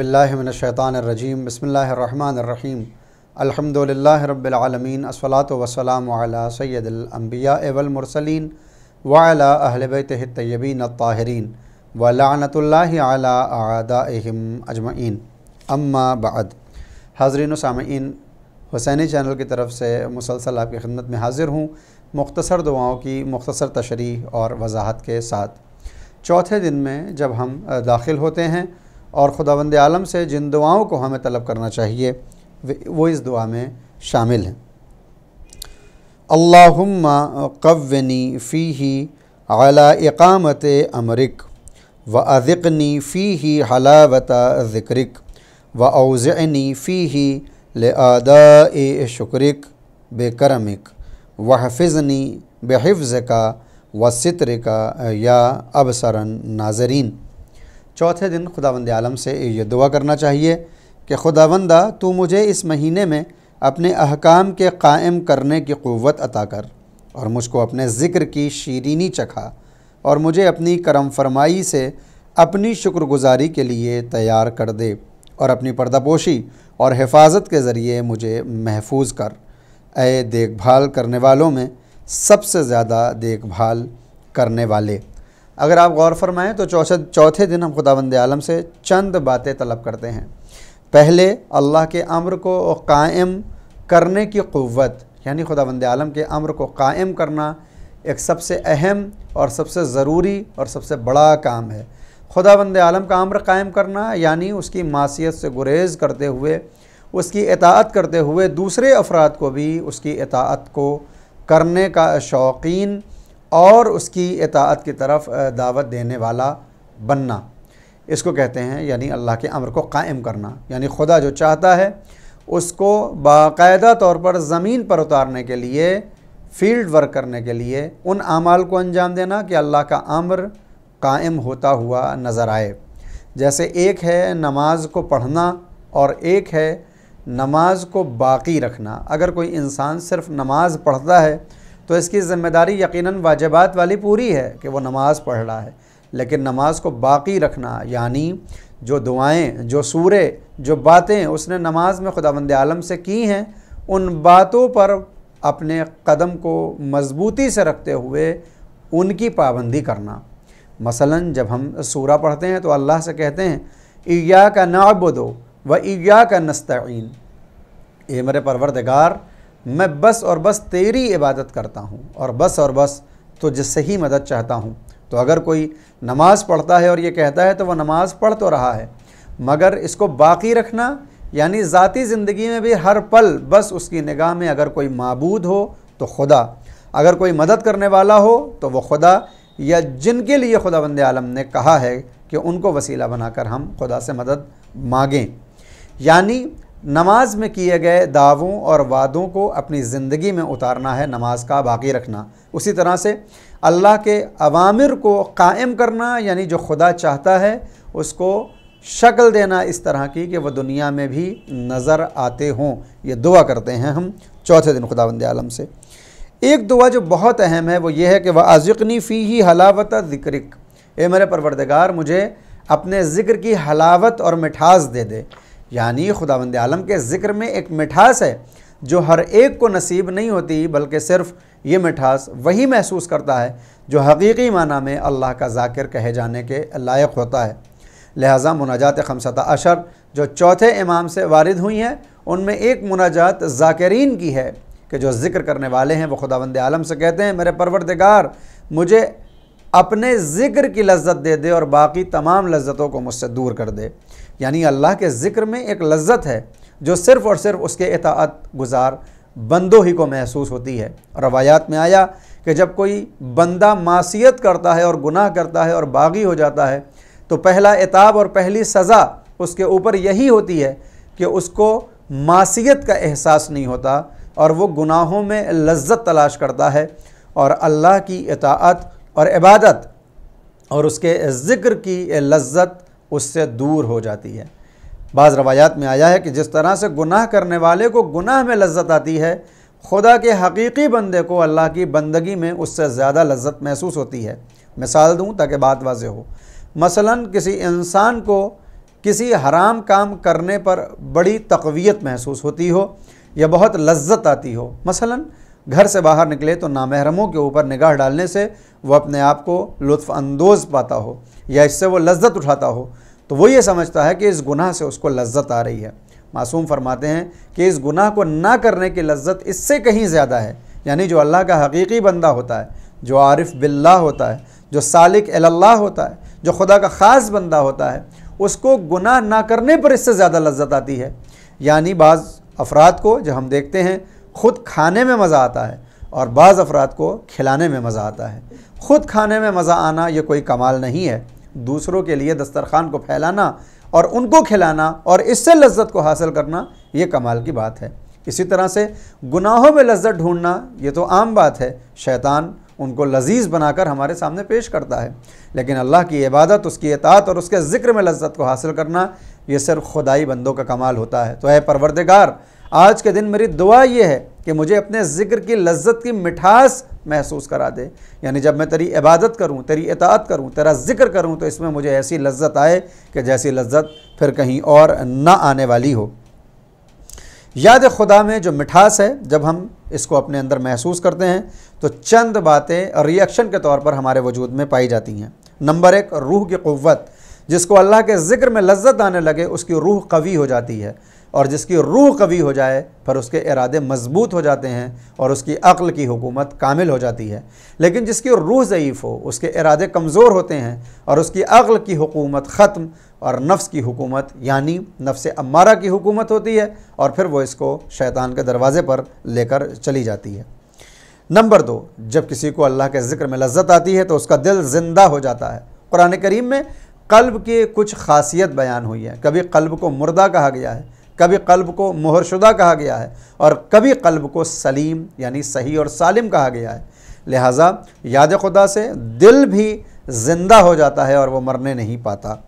अज़बिल्लाशैतानरजीम बसमीम अलहमदिल्ला रबालमीन असलात वसलाम सैदुलम्बिया एवलमरसलिन वाला अहलबत तयबीन ताहरीन वलानतल्ला आला आदाहम अजमैन अम्मा बाद हाजरीन सामीन हुसैनी चैनल की तरफ से मुसलसल आपकी खिदमत में हाजिर हूँ मुख्तसर दुआओं की मुख्तसर तशरी और वजाहत के साथ चौथे दिन में जब हम दाखिल होते हैं और खुदावंद आलम से जिन दुआओं को हमें तलब करना चाहिए वो इस दुआ में शामिल हैं अल्लाहुम्मा कवनी फ़ी ही अला इकामत अमरिक व अज़िकनी फ़ी ही हलावत ज़िक्रिक व अवज़नी फ़ी ही लदा शुक्रिक बेकरमिक वहफ़नी बेहफ़ का व सित्र का या अबसरन नाजरीन चौथे दिन खुदावंद आलम से ये दुआ करना चाहिए कि खुदावंदा तू मुझे इस महीने में अपने अहकाम के कायम करने की क़वत अता कर और मुझको अपने ज़िक्र की शीरीनी चखा और मुझे अपनी करम फरमाई से अपनी शुक्रगुजारी के लिए तैयार कर दे और अपनी पर्दापोशी और हिफाजत के ज़रिए मुझे महफूज कर ए देखभाल करने वालों में सबसे ज़्यादा देखभाल करने वाले अगर आप गौर फरमाएँ तो चौथे चौथे दिन हम बंद आलम से चंद बातें तलब करते हैं पहले अल्लाह के अम्र को कायम करने की क़वत यानी बंद आलम के अम्र को कायम करना एक सबसे अहम और सबसे ज़रूरी और सबसे बड़ा काम है खुदा बंद आलम का अम्र कायम करना यानी उसकी मासीत से गुरेज करते हुए उसकी इतात करते हुए दूसरे अफराद को भी उसकी इतात को करने का शौकीन और उसकी इतात की तरफ दावत देने वाला बनना इसको कहते हैं यानी अल्लाह के अमर को कायम करना यानी खुदा जो चाहता है उसको बाकायदा तौर पर ज़मीन पर उतारने के लिए फील्ड वर्क करने के लिए उन अमाल को अंजाम देना कि अल्लाह का अमर कायम होता हुआ नज़र आए जैसे एक है नमाज को पढ़ना और एक है नमाज को बाकी रखना अगर कोई इंसान सिर्फ नमाज पढ़ता है तो इसकी ज़िम्मेदारी यकीनन वाजबात वाली पूरी है कि वो नमाज़ पढ़ रहा है लेकिन नमाज को बाकी रखना यानी जो दुआएं जो सूरे जो बातें उसने नमाज में खुदावंद आलम से की हैं उन बातों पर अपने कदम को मजबूती से रखते हुए उनकी पाबंदी करना मसलन जब हम सूरा पढ़ते हैं तो अल्लाह से कहते हैं इया का नाबुदो व इया का नस्तीन ये मेरे परवरदगार मैं बस और बस तेरी इबादत करता हूँ और बस और बस तुझसे ही मदद चाहता हूँ तो अगर कोई नमाज़ पढ़ता है और ये कहता है तो वह नमाज़ पढ़ तो रहा है मगर इसको बाकी रखना यानी ज़ाती ज़िंदगी में भी हर पल बस उसकी निगाह में अगर कोई मबूद हो तो खुदा अगर कोई मदद करने वाला हो तो वह खुदा या जिनके लिए खुदा बंद आलम ने कहा है कि उनको वसीला बनाकर हम खुदा से मदद मांगें यानी नमाज में किए गए दावों और वादों को अपनी ज़िंदगी में उतारना है नमाज का बाकी रखना उसी तरह से अल्लाह के अवामिर को कायम करना यानी जो खुदा चाहता है उसको शक्ल देना इस तरह की कि वह दुनिया में भी नज़र आते हों ये दुआ करते हैं हम चौथे दिन खुदा बंद आलम से एक दुआ जो बहुत अहम है वो ये है कि वह आज़िकनी फ़ी ही हलावत ज़िक्रिक ए मेरे परवरदगार मुझे अपने ज़िक्र की हलावत और मिठास दे दे यानी खुदावंद आलम के ज़िक्र में एक मिठास है जो हर एक को नसीब नहीं होती बल्कि सिर्फ़ ये मिठास वही महसूस करता है जो हकीकी माना में अल्लाह का जाकिर कहे जाने के लायक होता है लिहाजा मुनाजात खमसता अशर जो चौथे इमाम से वारिद हुई हैं उनमें एक मुनाजात जाकिरीन की है कि जो जिक्र करने वाले हैं वो खुदावंद आलम से कहते हैं मेरे परवरदगार मुझे अपने ज़िक्र की लज्जत दे दे और बाकी तमाम लज्जतों को मुझसे दूर कर दे यानी अल्लाह के ज़िक्र में एक लज्जत है जो सिर्फ़ और सिर्फ उसके इतात गुज़ार बंदों ही को महसूस होती है रवायात में आया कि जब कोई बंदा मासीत करता है और गुनाह करता है और बागी हो जाता है तो पहला इताब और पहली सज़ा उसके ऊपर यही होती है कि उसको मासीत का एहसास नहीं होता और वो गुनाहों में लज्जत तलाश करता है और अल्लाह की इतात और इबादत और उसके ज़िक्र की लज्जत उससे दूर हो जाती है बाज़ रवायात में आया है कि जिस तरह से गुनाह करने वाले को गुनाह में लज्जत आती है खुदा के हकीकी बंदे को अल्लाह की बंदगी में उससे ज़्यादा लज्जत महसूस होती है मिसाल दूँ ताकि बात वाज हो मसलन किसी इंसान को किसी हराम काम करने पर बड़ी तकवीत महसूस होती हो या बहुत लज्जत आती हो मसलन घर से बाहर निकले तो नामहरमों के ऊपर निगाह डालने से वह अपने आप को लुफानंदोज़ पाता हो या इससे वो लज्जत उठाता हो तो वो ये समझता है कि इस गुनाह से उसको लज्जत आ रही है मासूम फरमाते हैं कि इस गुनाह को ना करने की लज्जत इससे कहीं ज़्यादा है यानी जो अल्लाह का हकीकी बंदा होता है जो आरिफ बिल्ला होता है जो सालिक अल्लाह होता है जो खुदा का ख़ास बंदा होता है उसको गुनाह ना करने पर इससे ज़्यादा लज्जत आती है यानी बाज़ अफराद को जो हम देखते हैं ख़ुद खाने में मज़ा आता है और बाज़ अफराद को खिलाने में मज़ा आता है ख़ुद खाने में मज़ा आना ये कोई कमाल नहीं है दूसरों के लिए दस्तरखान को फैलाना और उनको खिलाना और इससे लज्जत को हासिल करना ये कमाल की बात है इसी तरह से गुनाहों में लज्जत ढूंढना ये तो आम बात है शैतान उनको लजीज बनाकर हमारे सामने पेश करता है लेकिन अल्लाह की इबादत उसकी इतात और उसके ज़िक्र में लज्जत को हासिल करना ये सिर्फ खुदाई बंदों का कमाल होता है तो है परवरदिगार आज के दिन मेरी दुआ ये है कि मुझे अपने ज़िक्र की लज्जत की मिठास महसूस करा दे यानी जब मैं तेरी इबादत करूँ तेरी इतात करूँ तेरा ज़िक्र करूँ तो इसमें मुझे ऐसी लज्जत आए कि जैसी लज्जत फिर कहीं और ना आने वाली हो याद खुदा में जो मिठास है जब हम इसको अपने अंदर महसूस करते हैं तो चंद बातें रिएक्शन के तौर पर हमारे वजूद में पाई जाती हैं नंबर एक रूह की क़वत जिसको अल्लाह के ज़िक्र में लज्जत आने लगे उसकी रूह कवी हो जाती है और जिसकी रूह कवी हो जाए फिर उसके इरादे मजबूत हो जाते हैं और उसकी अक्ल की हुकूमत कामिल हो जाती है लेकिन जिसकी रूह ज़यीफ़ हो उसके इरादे कमज़ोर होते हैं और उसकी अक्ल की हुकूमत ख़त्म और नफ्स की हुकूमत यानी नफ्स अम्मारा की हुकूमत होती है और फिर वो इसको शैतान के दरवाज़े पर लेकर चली जाती है नंबर दो जब किसी को अल्लाह के ज़िक्र में लज्जत आती है तो उसका दिल ज़िंदा हो जाता है कुरान करीम में कल्ब की कुछ खासियत बयान हुई है कभी कल्ब को मुर्दा कहा गया है कभी कल्ब को मोहरशुदा कहा गया है और कभी कल्ब को सलीम यानी सही और सालिम कहा गया है लिहाजा याद खुदा से दिल भी ज़िंदा हो जाता है और वह मरने नहीं पाता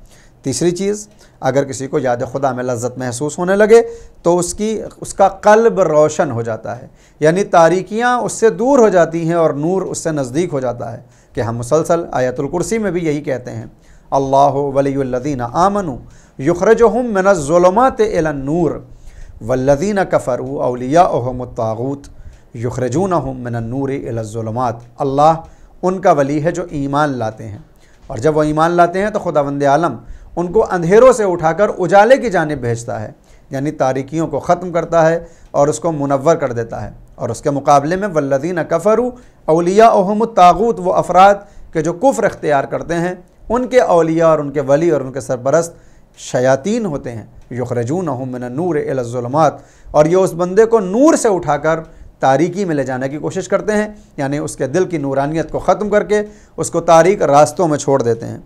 तीसरी चीज़ अगर किसी को याद खुदा में लज्जत महसूस होने लगे तो उसकी उसका कल्ब रोशन हो जाता है यानी तारीकियाँ उससे दूर हो जाती हैं और नूर उससे नज़दीक हो जाता है कि हम मुसलसल आयतुल कुर्सी में भी यही कहते हैं अल्लाह वलीदीन आमनू युखरजहम मिनज़लमत नूर वल्लिन कफ़रू अलिया तागूत युखरजून हम मिनूर एलज़लमत अल्लाह उनका वली है जो ईमान लाते हैं और जब वह ईमान लाते हैं तो खुदा वंद आलम उनको अंधेरों से उठाकर उजाले की जानब भेजता है यानी तारिकियों को ख़त्म करता है और उसको मुनवर कर देता है और उसके मुकाबले में वल्लिन कफ़रू अलिया तागूत व अफराद के जो कुफ़्र अख्तियार करते हैं उनके अलिया और उनके वली और उनके सरपरस्त शयातीन होते हैं यखरजून मिन नूर एलमात और ये उस बंदे को नूर से उठाकर तारीकी में ले जाने की कोशिश करते हैं यानी उसके दिल की नूरानियत को ख़त्म करके उसको तारीक रास्तों में छोड़ देते हैं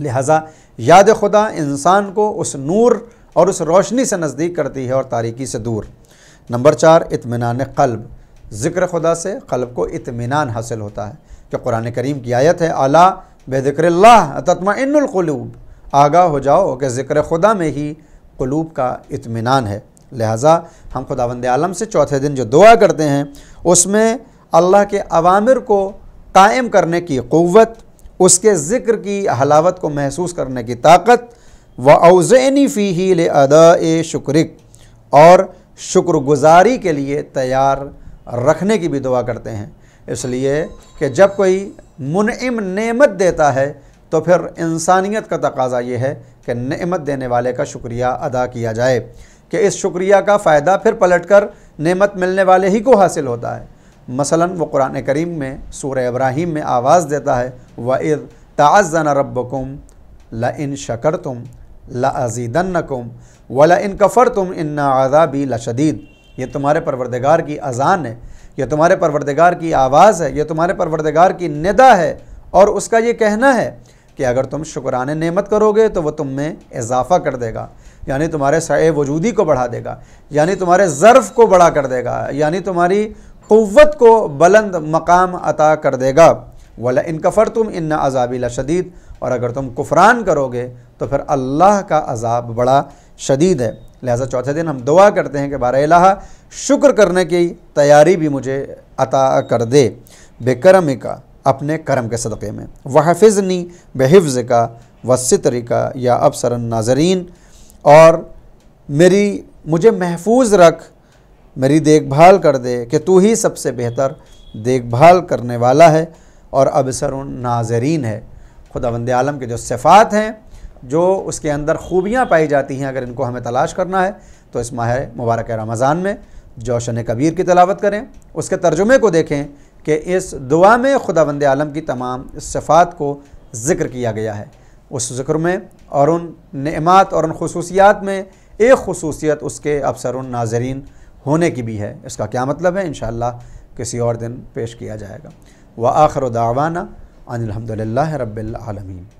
लिहाजा याद खुदा इंसान को उस नूर और उस रोशनी से नज़दीक करती है और तारीकी से दूर नंबर चार इतमान कल्ब ज़िक्र खुदा से कल्ब को इतमान हासिल होता है कि कुरान करीम की आयत है अला बेदिक्र तत्मा इनकलूब आगा हो जाओ कि ज़िक्र खुदा में ही कलूब का इत्मीनान है लिहाजा हम खुदा बंद आलम से चौथे दिन जो दुआ करते हैं उसमें अल्लाह के अवामिर को कायम करने की क़वत उसके ज़िक्र की हलावत को महसूस करने की ताकत व अवज़नी फ़ी ही ले अदा शुक्रिक और शुक्रगुजारी के लिए तैयार रखने की भी दुआ करते हैं इसलिए कि जब कोई मुनम नेमत देता है तो फिर इंसानियत का तकाजा ये है कि नमत देने वाले का शुक्रिया अदा किया जाए कि इस शुक्रिया का फ़ायदा फिर पलट कर नमत मिलने वाले ही को हासिल होता है मसला वो कुरान करीम में सूर इब्राहिम में आवाज़ देता है व इद ताज़ना रबकुम ला इन शकर तुम लाजीदनकुम वला इन कफ़र तुम इन ना आज़ाबी लशदीद ये तुम्हारे परवरदगार की अजान है यह तुम्हारे परवरदगार की आवाज़ है यह तुम्हारे परवरदगार की निदा है और उसका ये कहना है कि अगर तुम शुक्रान नेमत करोगे तो वह तुम में इजाफ़ा कर देगा यानी तुम्हारे सए वजूदी को बढ़ा देगा यानी तुम्हारे ज़र्फ़ को बड़ा कर देगा यानी तुम्हारी क़वत को बुलंद मकाम अता कर देगा वाला इन कफ़र तुम इन अज़ाबीला शदीद और अगर तुम कुफरान करोगे तो फिर अल्लाह का अजाब बड़ा शदीद है लिहाजा चौथे दिन हम दुआ करते हैं कि बार लाहा शुक्र करने की तैयारी भी मुझे अता कर दे बेकरमिका का अपने कर्म के सदक़े में वहफ़नी बेहफ का वसतरी का या अबसर नाजरीन और मेरी मुझे महफूज रख मेरी देखभाल कर दे कि तू ही सबसे बेहतर देखभाल करने वाला है और अबसर नाजरीन है खुदा वंद आलम के जो सिफ़ात हैं जो उसके अंदर खूबियाँ पाई जाती हैं अगर इनको हमें तलाश करना है तो इस माह मुबारक रमज़ान में जोशन कबीर की तलावत करें उसके तर्जुमे को देखें कि इस दुआ में खुदा वंद आलम की तमाम सफ़ात को ज़िक्र किया गया है उस ज़िक्र में और उन नमत और उन खसूसियात में एक खसूसियत उसके अफसर नाजरीन होने की भी है इसका क्या मतलब है इन किसी और दिन पेश किया जाएगा व आखर दावाना अनिलहमदिल्ला रबालमीन